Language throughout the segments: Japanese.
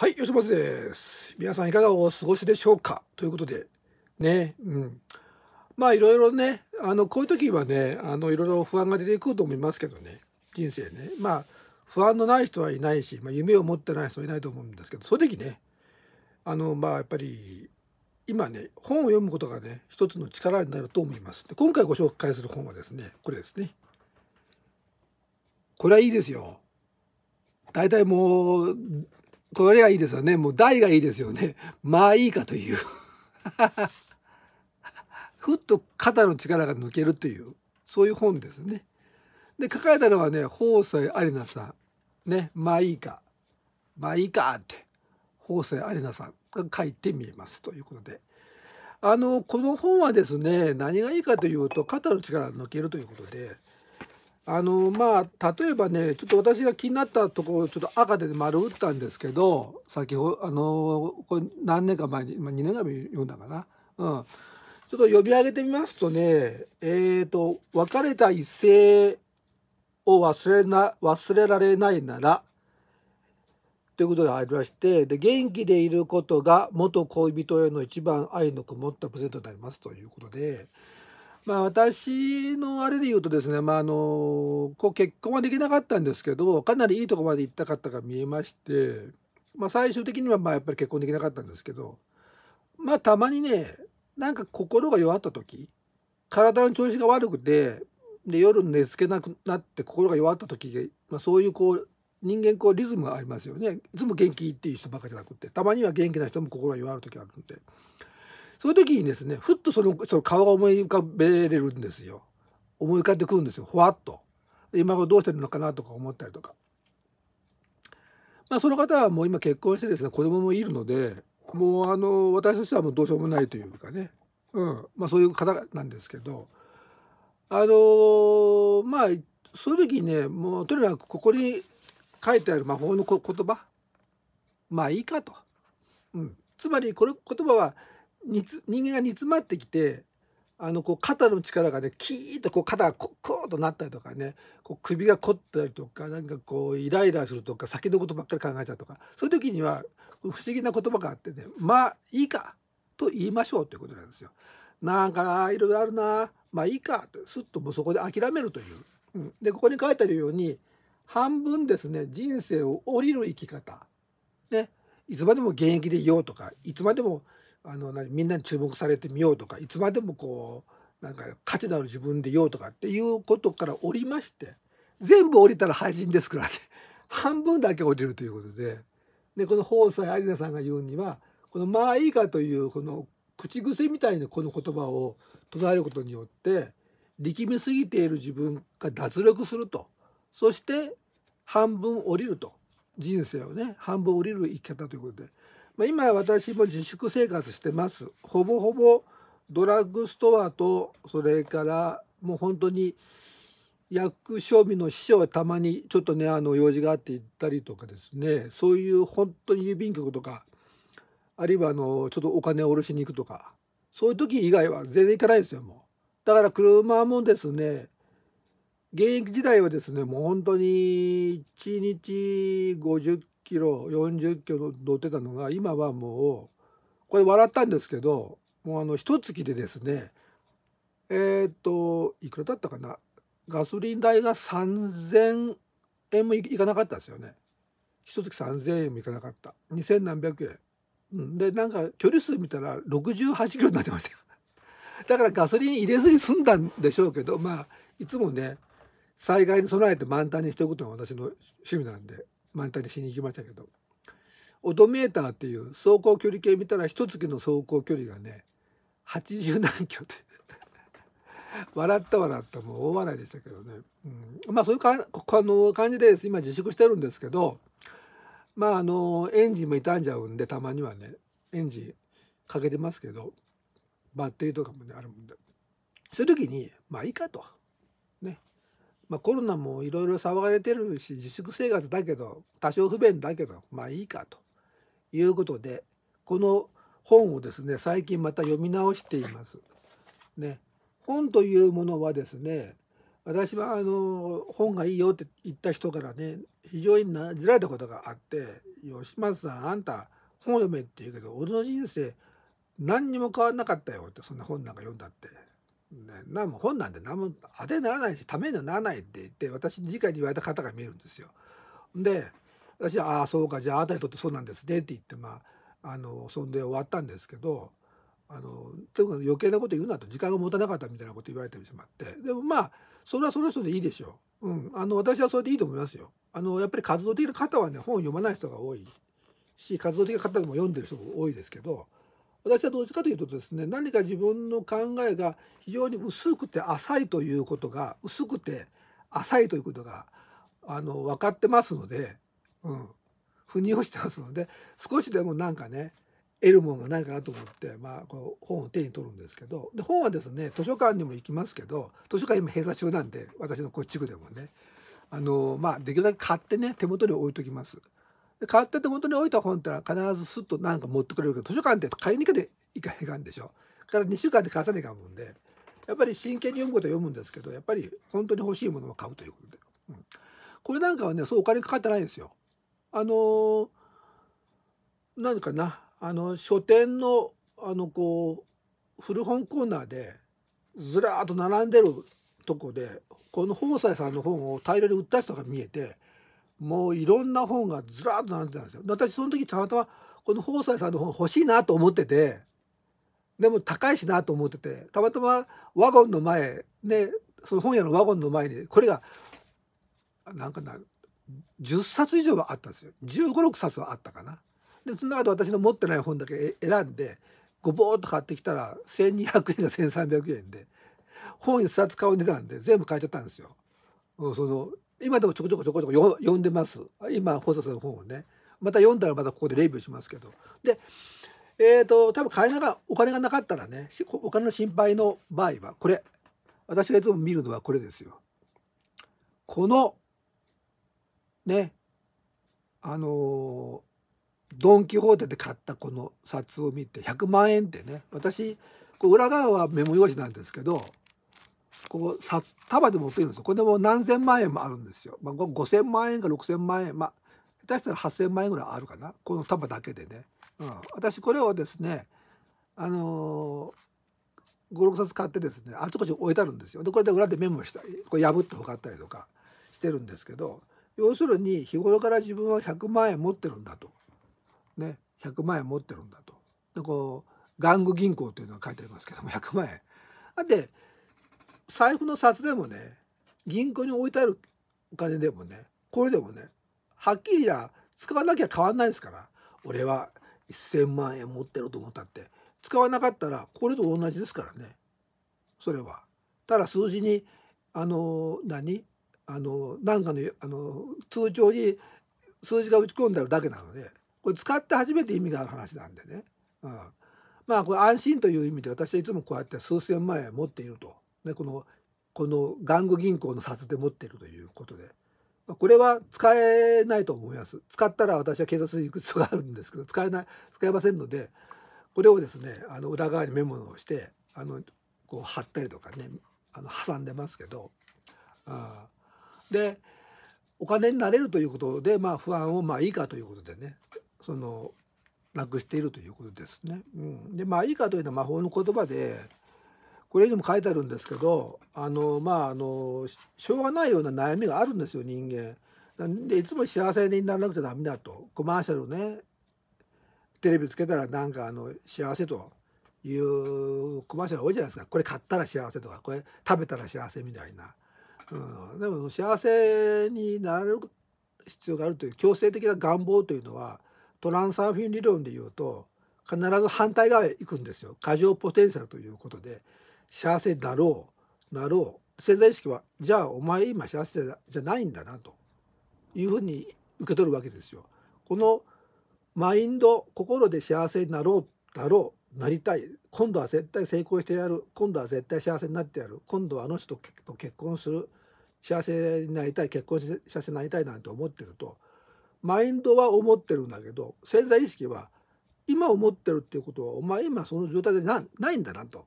はい吉松です皆さんいかがお過ごしでしょうかということでねうんまあいろいろねあのこういう時はねあのいろいろ不安が出てくると思いますけどね人生ねまあ不安のない人はいないし、まあ、夢を持ってない人はいないと思うんですけどそういう時ねあのまあやっぱり今ね本を読むことがね一つの力になると思いますで今回ご紹介する本はですねこれですねこれはいいですよ大体もうこれがいいですよね。もう台がいいですよね。まあいいかという ふっと肩の力が抜けるという、そういう本ですね。で、書かれたのはね、法政有奈さん。ね、まあいいか。まあいいかって、法政有奈さんが書いてみえますということで。あの、この本はですね、何がいいかというと、肩の力が抜けるということで、あのまあ例えばねちょっと私が気になったところをちょっと赤で丸打ったんですけど先ほあのこれ何年か前に、まあ、2年ぐらい読んだかな、うん、ちょっと呼び上げてみますとねえっ、ー、と「別れた一世を忘れな忘れられないなら」ということでありましてで元気でいることが元恋人への一番愛のこもったプレゼントになりますということで。まあ、私のあれで言うとですね、まあ、あのこう結婚はできなかったんですけどかなりいいとこまで行ったかったが見えまして、まあ、最終的にはまあやっぱり結婚できなかったんですけど、まあ、たまにねなんか心が弱った時体の調子が悪くてで夜寝つけなくなって心が弱った時、まあ、そういうこう人間こうリズムがありますよねいつも元気っていう人ばかじゃなくてたまには元気な人も心が弱る時があるんで。そういう時にですねふっとそのその顔が思い浮かべれるんですよ思い浮かんでくるんですよほわっと今頃どうしてるのかなとか思ったりとかまあその方はもう今結婚してですね子供もいるのでもうあの私としてはもうどうしようもないというかね、うんまあ、そういう方なんですけどあのー、まあそういう時にねもうとにかくここに書いてある魔法の言葉まあいいかと、うん、つまりこれ言葉はにつ人間が煮詰まってきてあのこう肩の力がねキーッとこう肩がコッコーとなったりとかねこう首が凝ったりとかなんかこうイライラするとか先のことばっかり考えちゃうとかそういう時には不思議な言葉があってねまあいいかと言いましょうということなんですよ。なんかいろいろあるなまあいいかとすっともうそこで諦めるという。うん、でここに書いてあるように半分ですね人生を降りる生き方。ねいつまでも現役でいようとかいつまでもあのみんなに注目されてみようとかいつまでもこうなんか価値のある自分でいようとかっていうことから降りまして全部降りたら廃人ですからね 半分だけ降りるということででこの法斎有田さんが言うにはこの「まあいいか」というこの口癖みたいなこの言葉を唱えることによって力みすぎている自分が脱力するとそして半分降りると人生をね半分降りる生き方ということで。まあ、今私も自粛生活してますほぼほぼドラッグストアとそれからもう本当に役賞味の師匠はたまにちょっとねあの用事があって行ったりとかですねそういう本当に郵便局とかあるいはあのちょっとお金を下ろしに行くとかそういう時以外は全然行かないですよもうだから車もですね現役時代はですねもう本当に1日50キロ40キロ乗ってたのが今はもうこれ笑ったんですけどもうあの一月でですねえっ、といくらだったかなガソリン代が3,000円もいかなかったですよね一月3,000円もいかなかった2,000何百円、うん、でなんか距離数見たら68キロになってましたよ だからガソリン入れずに済んだんでしょうけどまあいつもね災害に備えて満タンにしておくというのが私の趣味なんで満タンにしに行きましたけどオドメーターっていう走行距離計見たら一月の走行距離がね80何キロで 笑った笑ったもう大笑いでしたけどね、うん、まあそういうかあの感じで今自粛してるんですけどまああのエンジンも傷んじゃうんでたまにはねエンジンかけてますけどバッテリーとかもねあるもんでそういう時にまあいいかとねまあ、コロナもいろいろ騒がれてるし自粛生活だけど多少不便だけどまあいいかということでこの本をですね最近また読み直しています。ね、本というものはですね私はあの本がいいよって言った人からね非常になじられたことがあって「吉松さんあんた本読め」って言うけど俺の人生何にも変わんなかったよってそんな本なんか読んだってね、なも本なんで何も当てにならないしためにならないって言って私次回に言われた方が見えるんですよ。で私は「ああそうかじゃああなたにとってそうなんですね」って言ってまああのそんで終わったんですけどあのとにかく余計なこと言うなと時間が持たなかったみたいなこと言われてしまってでもまあそれはその人でいいでしょう、うん、あの私はそれでいいと思いますよ。あのやっぱり活動的な方はね本を読まない人が多いし活動的な方でも読んでる人が多いですけど。私はどうちかというとですね何か自分の考えが非常に薄くて浅いということが薄くて浅いということがあの分かってますので、うん、腑に落ちてますので少しでもなんかね得るものがないかなと思って、まあ、こう本を手に取るんですけどで本はですね図書館にも行きますけど図書館今閉鎖中なんで私のこっち区でもねあの、まあ、できるだけ買ってね手元に置いときます。買って本元に置いた本ってのは必ずスッとなんか持ってくれるけど図書館って買いに行かでいかいかんでしょから2週間で返さねいかもんでやっぱり真剣に読むことは読むんですけどやっぱり本当に欲しいものを買うということで、うん、これなんかはねそうお金かかってないんですよ。あの何かなあの書店のあのこう古本コーナーでずらっと並んでるとこでこの宝斎さんの本を大量に売った人が見えてもういろんな本がずらっと並んでたんですよ。私その時たまたまこの宝斎さんの本欲しいなと思っててでも高いしなと思っててたまたまワゴンの前ねその本屋のワゴンの前にこれがなんかな10冊以上はあったんですよ1 5 6冊はあったかな。でその中で私の持ってない本だけ選んでごぼーっと買ってきたら1200円が1300円で本1冊買う値段で全部買えちゃったんですよ。その今でもちょこちょこちょこちょこ読んでます今細さんの本をねまた読んだらまたここでレビューしますけどでえっ、ー、と多分会社がお金がなかったらねお金の心配の場合はこれ私がいつも見るのはこれですよ。このねあのドン・キホーテで買ったこの札を見て100万円ってね私こう裏側はメモ用紙なんですけどこう札束でも売っるんですよこれでも何千万円もあるんですよ、まあ、5,000万円か6,000万円まあ下手したら8,000万円ぐらいあるかなこの束だけでね、うん、私これをですねあのー、56冊買ってですねあちこち置いてあるんですよでこれで裏でメモしたりこれ破ってかったりとかしてるんですけど要するに日頃から自分は100万円持ってるんだと、ね、100万円持ってるんだとでこう玩具銀行というのが書いてありますけども100万円。で財布の札でもね銀行に置いてあるお金でもねこれでもねはっきりや使わなきゃ変わんないですから俺は1,000万円持ってると思ったって使わなかったらこれと同じですからねそれは。ただ数字にあの何あの何かのあの通帳に数字が打ち込んであるだけなのでこれ使って初めて意味がある話なんでね、うん、まあこれ安心という意味で私はいつもこうやって数千万円持っているとね、このこの玩具銀行の札で持ってるということでこれは使えないと思います使ったら私は警察に行く必要があるんですけど使えない使えませんのでこれをですねあの裏側にメモをしてあのこう貼ったりとかねあの挟んでますけどあでお金になれるということで、まあ、不安をまあいいかということでねそのなくしているということですね。うん、でまあいいかというのは魔法の言葉でこれにも書いてあるんですけどあのまああのしょうがないような悩みがあるんですよ人間。なんでいつも幸せにならなくちゃダメだとコマーシャルねテレビつけたらなんかあの幸せというコマーシャル多いじゃないですかこれ買ったら幸せとかこれ食べたら幸せみたいな、うん、でも幸せになれる必要があるという強制的な願望というのはトランサーフィン理論でいうと必ず反対側へ行くんですよ過剰ポテンシャルということで幸せだろうだろう潜在意識はじゃあお前今幸せじゃないんだなというふうに受け取るわけですよ。このマインド心で幸せになろうだろうなりたい今度は絶対成功してやる今度は絶対幸せになってやる今度はあの人と結婚する幸せになりたい結婚して幸せになりたいなんて思ってるとマインドは思ってるんだけど潜在意識は今思ってるっていうことはお前今その状態でなないんだなと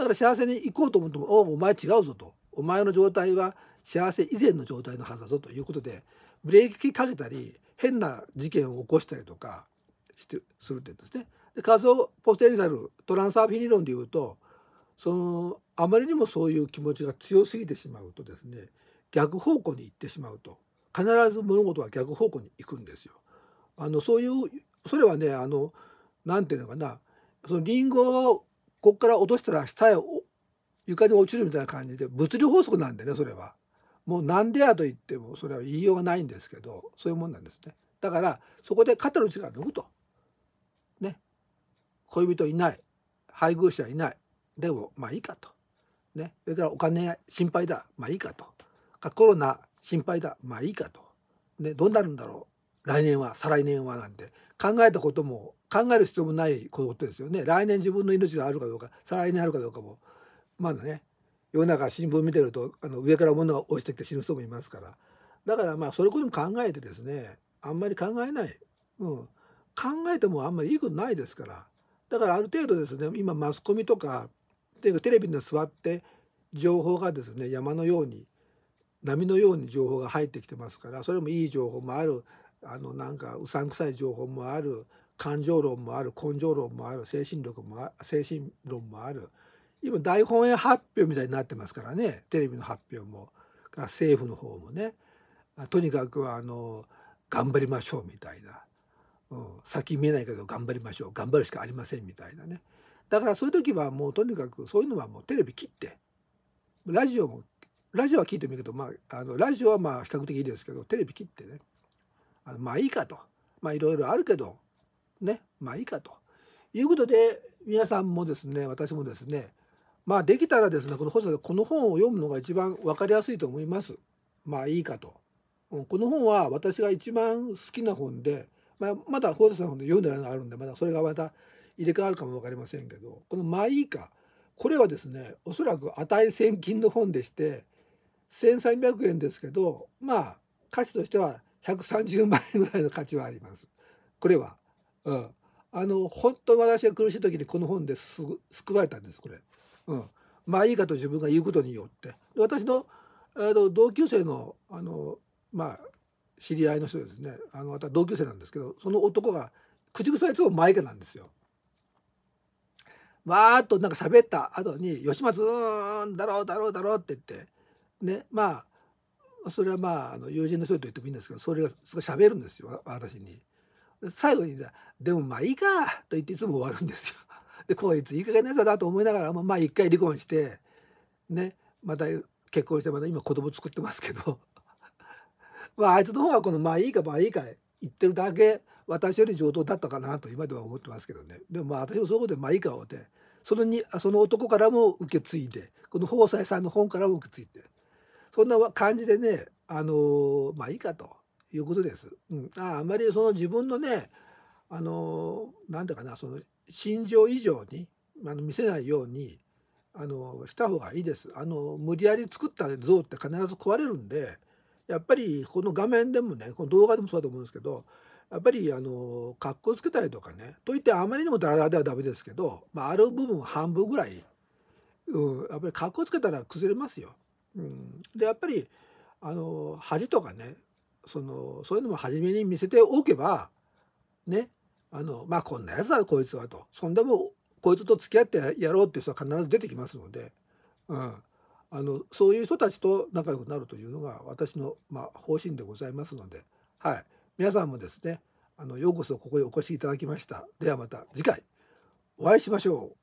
だから幸せに行こうと思っても「おおお前違うぞ」と「お前の状態は幸せ以前の状態のはずだぞ」ということでブレーキかけたり変な事件を起こしたりとかしてするってですね。で仮想ポテンシャルトランサーフィニロンで言うとそのあまりにもそういう気持ちが強すぎてしまうとですね逆方向に行ってしまうと必ず物事は逆方向に行くんですよ。あのそういうそれはねあのなんていうのかなそのリンゴこっから落としたら下へ床に落ちるみたいな感じで物理法則なんでねそれは。もうなんでやと言ってもそれは言いようがないんですけどそういうもんなんですね。だからそこで肩の力を抜くと。ね。恋人いない配偶者いないでもまあいいかと。ね。それからお金心配だまあいいかと。かコロナ心配だまあいいかと。ね、どうなるんだろう来年は再来年はなんて考えたことも考える必要もないことですよね来年自分の命があるかどうか再来年あるかどうかもまだね世の中新聞見てるとあの上から物が落ちてきて死ぬ人もいますからだからまあそれこそも考えてですねあんまり考えない、うん、考えてもあんまりいいことないですからだからある程度ですね今マスコミとかテレビに座って情報がですね山のように波のように情報が入ってきてますからそれもいい情報もあるあのなんかうさんくさい情報もある感情論もある根性論もある精神力も精神論もある今大本営発表みたいになってますからねテレビの発表もから政府の方もねとにかくあの頑張りましょうみたいな、うん、先見えないけど頑張りましょう頑張るしかありませんみたいなねだからそういう時はもうとにかくそういうのはもうテレビ切ってラジオもラジオは聞いてもいいけど、まあ、あのラジオはまあ比較的いいですけどテレビ切ってねまあいいかとまあいろいろあるけどねまあいいかということで皆さんもですね私もですねまあできたらですねこのこの本を読むのが一番分かりやすいと思います。まあいいかと。この本は私が一番好きな本で、まあ、まだ細さんの本で読んでないのがあるんでまだそれがまた入れ替わるかも分かりませんけどこの「まあいいか」これはですねおそらく値千金の本でして1,300円ですけどまあ価値としては130万円ぐらいの価値はあります。これは、うん、あの本当私が苦しい時にこの本です救われたんですこれ。うん、まあいいかと自分が言うことによって私のあの同級生のあの、まあ、知り合いの人ですねあの同級生なんですけどその男が口癖はいつも前家なんですよ。わーっとなんか喋った後に「吉松だろうだろうだろう」って言ってねまあそれはまああの友人の人と言ってもいいんですけどそれがすごい喋るんですよ私に。最後にじゃでもまあいいか」と言っていつも終わるんですよ。でこいついい加減なやつだと思いながらまあ一回離婚してねまた結婚してまた今子供作ってますけど まああいつの方がこの「まあいいかまあいいか」言ってるだけ私より上等だったかなと今では思ってますけどねでもまあ私もそういうことで「まあいいか」をてそのにその男からも受け継いでこの宝斎さんの本からも受け継いで。そんな感じでねあのまあいいかということです。うん、ああまりその自分のねあのなんていうかなその心情以上にあの見せないようにあのした方がいいです。あの無理やり作った像って必ず壊れるんでやっぱりこの画面でもねこの動画でもそうだと思うんですけどやっぱりあの格好つけたりとかねといってあまりにもダラダラではダメですけど、まあ、ある部分半分ぐらい、うん、やっぱり格好つけたら崩れますよ。うん、でやっぱりあの恥とかねそのそういうのも初めに見せておけばねあのまあこんなやつだこいつはとそんでもこいつと付き合ってやろうっていう人は必ず出てきますので、うん、あのそういう人たちと仲良くなるというのが私の、まあ、方針でございますので、はい、皆さんもですねあのようこそここへお越しいただきました。ではまた次回お会いしましょう。